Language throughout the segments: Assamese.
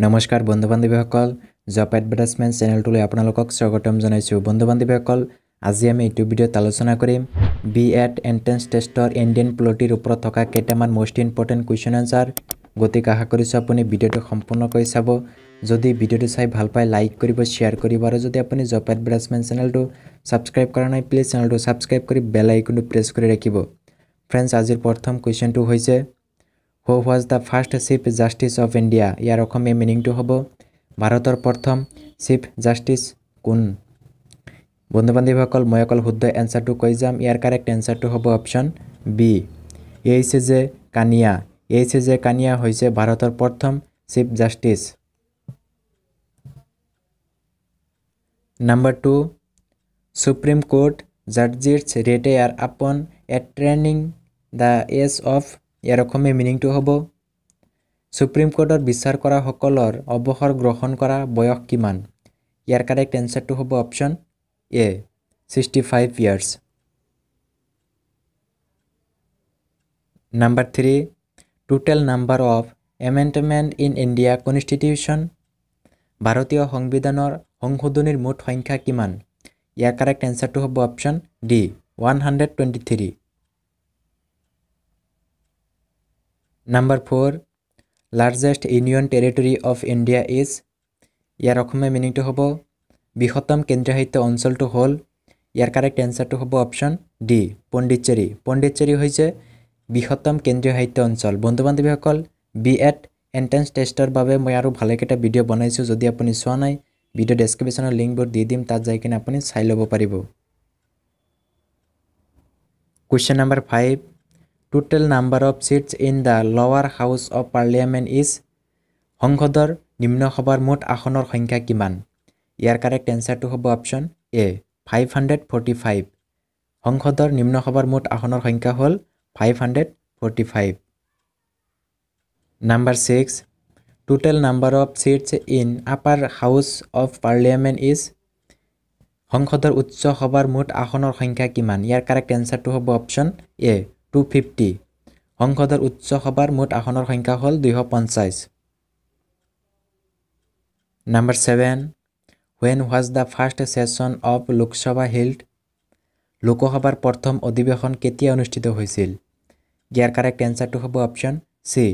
নমস্কাৰ বন্ধু বান্ধৱীসকল জব এডভাৰটাইজমেণ্ট চেনেলটোলৈ আপোনালোকক স্বাগতম জনাইছোঁ বন্ধু বান্ধৱীসকল আজি আমি এইটো ভিডিঅ'ত আলোচনা কৰিম বি এড এণ্ট্ৰেঞ্চ টেষ্টৰ ইণ্ডিয়ান পলিটিৰ ওপৰত থকা কেইটামান মষ্ট ইম্পৰ্টেণ্ট কুৱেশ্যন এনচাৰ গতিকে আশা কৰিছোঁ আপুনি ভিডিঅ'টো সম্পূৰ্ণকৈ চাব যদি ভিডিঅ'টো চাই ভাল পায় লাইক কৰিব শ্বেয়াৰ কৰিব আৰু যদি আপুনি জব এডভাৰটাইজমেণ্ট চেনেলটো ছাবস্ক্ৰাইব কৰা নাই প্লিজ চেনেলটো ছাবস্ক্ৰাইব কৰি বেল আইকনটো প্ৰেছ কৰি ৰাখিব ফ্ৰেণ্ডছ আজিৰ প্ৰথম কুৱেশ্যনটো হৈছে who was the first chief justice of India ইয়াৰ অসমীয়া মিনিংটো হ'ব ভাৰতৰ প্ৰথম চিফ জাষ্টিছ কোন বন্ধু বান্ধৱীসকল মই অকল শুদ্ধ এনচাৰটো কৈ যাম ইয়াৰ কাৰেক্ট এনচাৰটো হ'ব option B H J Kania H J Kania হৈছে ভাৰতৰ প্ৰথম chief justice number two supreme court judges retire upon এট ট্ৰেইনিং দ্য এজ অফ ইয়াৰ অসমীয়া মিনিংটো হ'ব ছুপ্ৰিম কোৰ্টত বিচাৰ কৰাসকলৰ অৱসৰ গ্ৰহণ কৰা বয়স কিমান ইয়াৰ কাৰেক্ট এনচাৰটো হ'ব option A sixty five years number three total number of amendment in India constitution ভাৰতীয় সংবিধানৰ সংশোধনীৰ মুঠ সংখ্যা কিমান ইয়াৰ কাৰেক্ট এনচাৰটো হ'ব option D one hundred twenty three number four largest union territory of India is ইয়ার অসমে মিনিংটা হব বৃহত্তম কেন্দ্রশাসিত অঞ্চলটো হল ইয়ার কারেক্ট এনসারটো হব অপশন ডি পণ্ডিচেরি পণ্ডিচেরি হয়েছে বৃহত্তম কেন্দ্রীয় সাহিত্য অঞ্চল বন্ধু বান্ধবী সকল বি এড এন্ট্রেন্স টেস্টর বাবে মই আর ভালেকেটা ভিডিও বনাইছো যদি আপনি চা নাই ভিডিও ডেসক্রিপশনের লিঙ্কবর দিয়ে দিম তাত যাই কিনে আপনি চাই লব পারিব question number five total number of seats in the lower house of parliament is সংসদৰ নিম্ন সভাৰ মুঠ আসনৰ সংখ্যা কিমান ইয়াৰ কাৰেক্ট এনচাৰটো হ'ব option A five hundred forty five সংসদৰ নিম্ন সভাৰ মুঠ আসনৰ সংখ্যা হ'ল five hundred forty five number six total number of seats in upper house of parliament is সংসদৰ উচ্চ সভাৰ মুঠ আসনৰ সংখ্যা কিমান ইয়াৰ কাৰেক্ট এনচাৰটো হ'ব অপশ্যন এ টু ফিফটি সংসদৰ উচ্চ সভাৰ মুঠ আসনৰ সংখ্যা হ'ল দুশ পঞ্চাছ number seven when was the first session of Lok Sabha held লোকসভাৰ প্ৰথম অধিৱেশন কেতিয়া অনুষ্ঠিত হৈছিল ইয়াৰ কাৰেক্ট এনচাৰটো হ'ব option C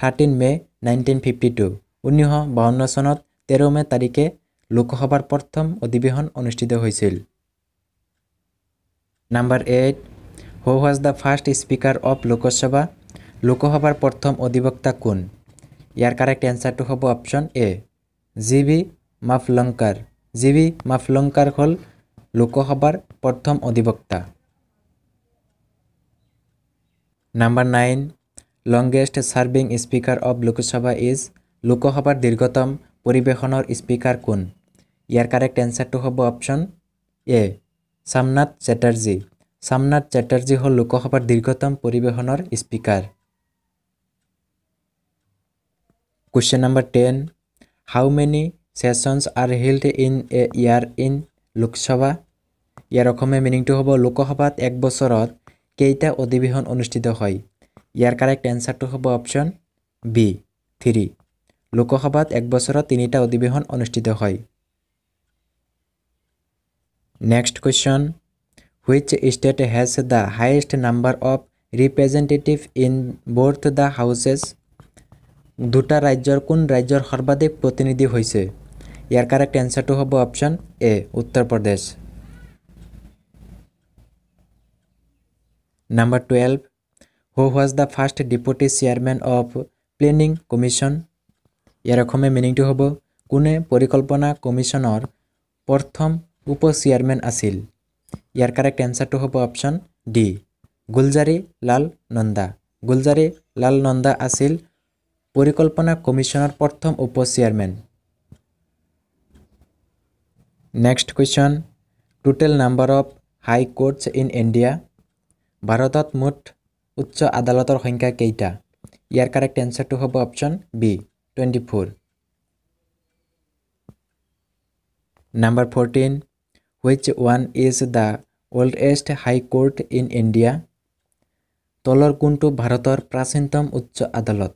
thirteen May' nineteen fifty two ঊনৈছশ বাৱন্ন চনত তেৰ মে' তাৰিখে লোকসভাৰ প্ৰথম অধিৱেশন অনুষ্ঠিত হৈছিল number eight who was the first speaker of Lok Sabha লোকসভার প্রথম অধিবক্তা কোন ইয়ার কারেক্ট অ্যান্সারটি হব option A G B Mavalankar G B Mavalankar হল লোকসভার প্রথম অধিবক্তা number nine longest serving speaker of Lok Sabha is লোকসভার দীর্ঘতম পরিবেশনের স্পিকার কোন ইয়াৰ কাৰেক্ট এনচাৰটো হ'ব অপশ্যন এ সামনাথ চেটাৰ্জী সামনাথ চ্যাটার্জী হল লোকসভার দীর্ঘতম পরিবেশনের speaker question number ten how many sessions are held in a year in Lok Sabha ইয়ার অসমীয়া মিনিংটি হব লোকসভাত এক বছর কেইটা অধিবেশন অনুষ্ঠিত হয় ইয়ার কারেক্ট এনসারটি হব অপশন বি থ্রি লোকসভাত এক বছর তিনটা অধিবেশন অনুষ্ঠিত হয় next question which state has the highest number of representative in both the houses দুটা ৰাজ্যৰ কোন ৰাজ্যৰ সৰ্বাধিক প্ৰতিনিধি হৈছে ইয়াৰ কাৰেক্ট এনচাৰটো হ'ব option A Uttar Pradesh number twelve who was the first deputy chairman of planning commission ইয়াৰ অসমীয়া মিনিংটো হ'ব কোনে পৰিকল্পনা কমিশ্যনৰ প্ৰথম উপ চেয়াৰমেন আছিল ইয়াৰ কাৰেক্ট এনচাৰটো হ'ব অপশ্যন ডি গুলজাৰী লাল নন্দা গুলজাৰী লাল নন্দা আছিল পৰিকল্পনা কমিশ্যনৰ প্ৰথম উপ chairman next question total number of high courts in India ভাৰতত মুঠ উচ্চ আদালতৰ সংখ্যা কেইটা ইয়াৰ কাৰেক্ট এনচাৰটো হ'ব option B twenty four number fourteen which one is the oldest high court in India কোনটো ভাৰতৰ প্ৰাচীনতম উচ্চ আদালত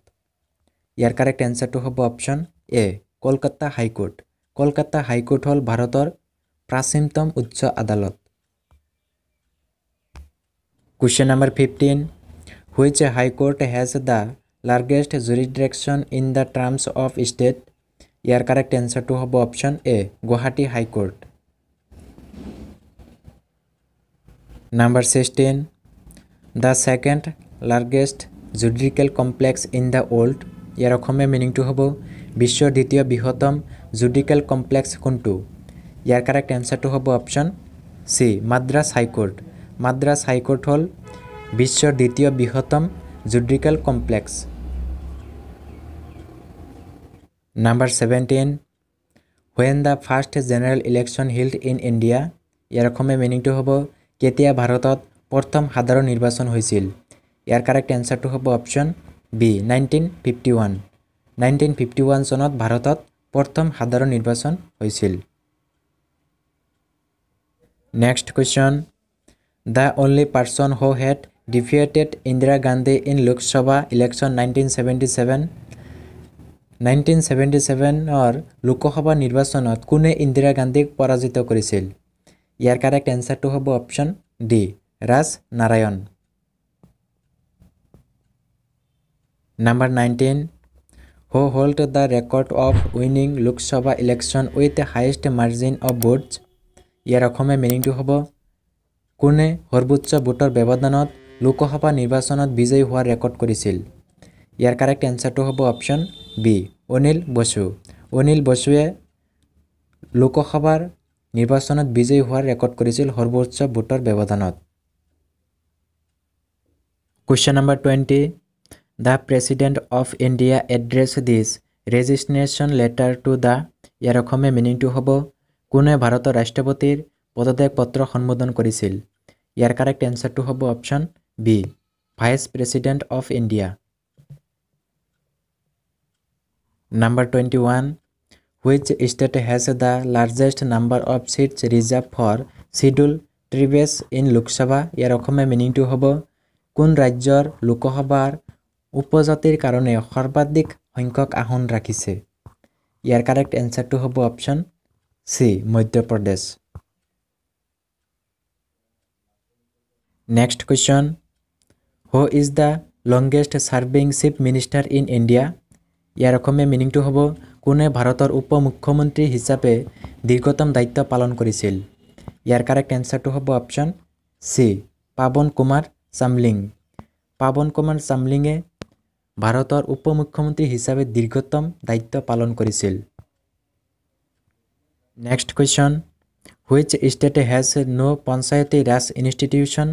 ইয়াৰ কাৰেক্ট এনচাৰটো হ'ব option A Kolkata high court Kolkata high court হ'ল ভাৰতৰ প্ৰাচীনতম উচ্চ আদালত question number fifteen which high court has the largest jurisdiction in the terms of state ইয়াৰ কাৰেক্ট এনচাৰটো হ'ব option A Guwahati high court Number 16. The second largest judicial complex in the world. Yarokome meaning to hobo. Bisho ditio bihotom judicial complex kuntu. Yar correct answer to hobo option. C. Madras High Court. Madras High Court Hall. Bisho ditio bihotom judicial complex. Number 17. When the first general election held in India. Yarokome meaning to hobo. কেতিয়া ভাৰতত প্ৰথম সাধাৰণ নিৰ্বাচন হৈছিল ইয়াৰ কাৰেক্ট এনচাৰটো হ'ব option B nineteen fifty one nineteen fifty one চনত ভাৰতত প্ৰথম সাধাৰণ নিৰ্বাচন হৈছিল next question the only person who had defeated Indira Gandhi in Lok Sabha election nineteen seventy seven nineteen seventy ছেভেনৰ লোকসভা নিৰ্বাচনত কোনে ইন্দিৰা গান্ধীক পৰাজিত কৰিছিল ইয়াৰ কাৰেক্ট এনচাৰটো হ'ব option D Raj Narain number nineteen who hold the record of winning Lok Sabha election with highest margin of votes ইয়াৰ অসমীয়া মিনিংটো হ'ব কোনে সৰ্বোচ্চ ভোটৰ ব্যৱধানত লোকসভা নিৰ্বাচনত বিজয়ী হোৱাৰ ৰেকৰ্ড কৰিছিল ইয়াৰ কাৰেক্ট এনচাৰটো হ'ব অপশ্যন বি অনিল বসু অনিল বসুৱে লোকসভাৰ নিৰ্বাচনত বিজয়ী হোৱাৰ ৰেকৰ্ড কৰিছিল সৰ্বোচ্চ ভোটৰ ব্যৱধানত question number twenty the president of India address this resignation letter to the ইয়াৰ অসমীয়া মিনিংটো হ'ব কোনে ভাৰতৰ ৰাষ্ট্ৰপতিৰ পদত্যাগ পত্ৰ সম্বোধন কৰিছিল ইয়াৰ কাৰেক্ট এনচাৰটো হ'ব option B vice president of India number twenty one which state has the largest number of seats reserved for schedule tribes in lok sabha yar okome meaning to hobo kun rajyor lok sabhar upajatir karone sarbadik hankok ahon rakise yar correct answer to hobo option c madhya pradesh next question who is the longest serving chief minister in india yar okome meaning to hobo কোনে ভাৰতৰ উপ মুখ্যমন্ত্ৰী হিচাপে দীৰ্ঘতম দায়িত্ব পালন কৰিছিল ইয়াৰ কাৰেক্ট এনচাৰটো হ'ব অপশ্যন চি পাৱন কুমাৰ চামলিং পাৱন কুমাৰ চামলিঙে ভাৰতৰ উপ মুখ্যমন্ত্ৰী হিচাপে দীৰ্ঘতম দায়িত্ব পালন কৰিছিল নেক্সট কুৱেশ্যন হুইচ ষ্টেটে has no' Panchayati Raj institution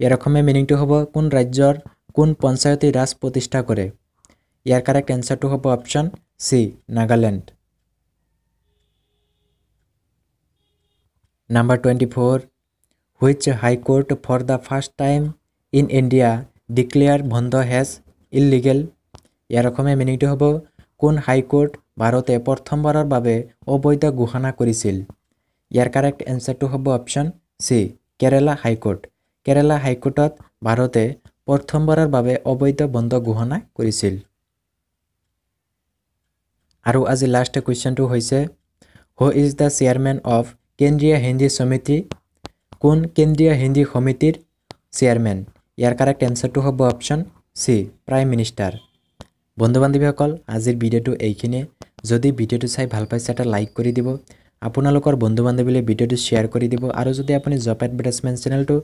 ইয়াৰ অসমীয়া মিনিংটো হ'ব কোন ৰাজ্যৰ কোন পঞ্চায়তী ৰাজ প্ৰতিষ্ঠা কৰে ইয়াৰ কাৰেক্ট এনচাৰটো হ'ব option C Nagaland number twenty four which high court for the first time in India declare bandh has illegal ইয়াৰ অসমীয়া মিনিংটো হ'ব কোন হাইকোৰ্ট ভাৰতে প্ৰথমবাৰৰ বাবে অবৈধ ঘোষণা কৰিছিল ইয়াৰ কাৰেক্ট এনচাৰটো হ'ব option C Kerala high court Kerala হাইকোৰ্টত ভাৰতে প্ৰথমবাৰৰ বাবে অবৈধ বন্ধ ঘোষণা কৰিছিল আৰু আজি লাষ্ট কুৱেশ্যনটো হৈছে who is the chairman of Kendriya Hindi সমিতি কোন কেন্দ্ৰীয় হিন্দী সমিতিৰ চেয়াৰমেন ইয়াৰ কাৰেক্ট এনচাৰটো হ'ব অপশ্যন চি প্ৰাইম মিনিষ্টাৰ বন্ধু বান্ধৱীসকল আজিৰ ভিডিঅ'টো এইখিনিয়ে যদি ভিডিঅ'টো চাই ভাল পাইছে এটা লাইক কৰি দিব আপোনালোকৰ বন্ধু বান্ধৱীলৈ ভিডিঅ'টো শ্বেয়াৰ কৰি দিব আৰু যদি আপুনি জব এডভাৰটাইজমেণ্ট চেনেলটো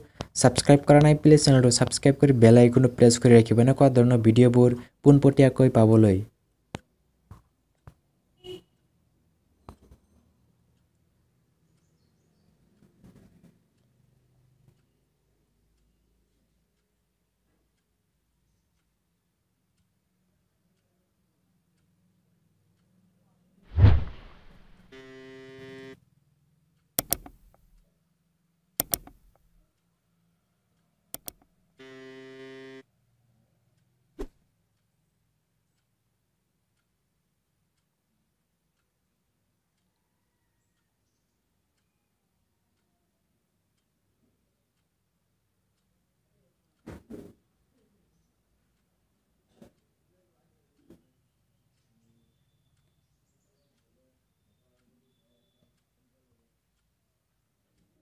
ছাবস্ক্ৰাইব কৰা নাই প্লিজ চেনেলটো ছাবস্ক্ৰাইব কৰি বেল আইকনটো প্ৰেছ কৰি ৰাখিব এনেকুৱা ধৰণৰ ভিডিঅ'বোৰ পোনপটীয়াকৈ পাবলৈ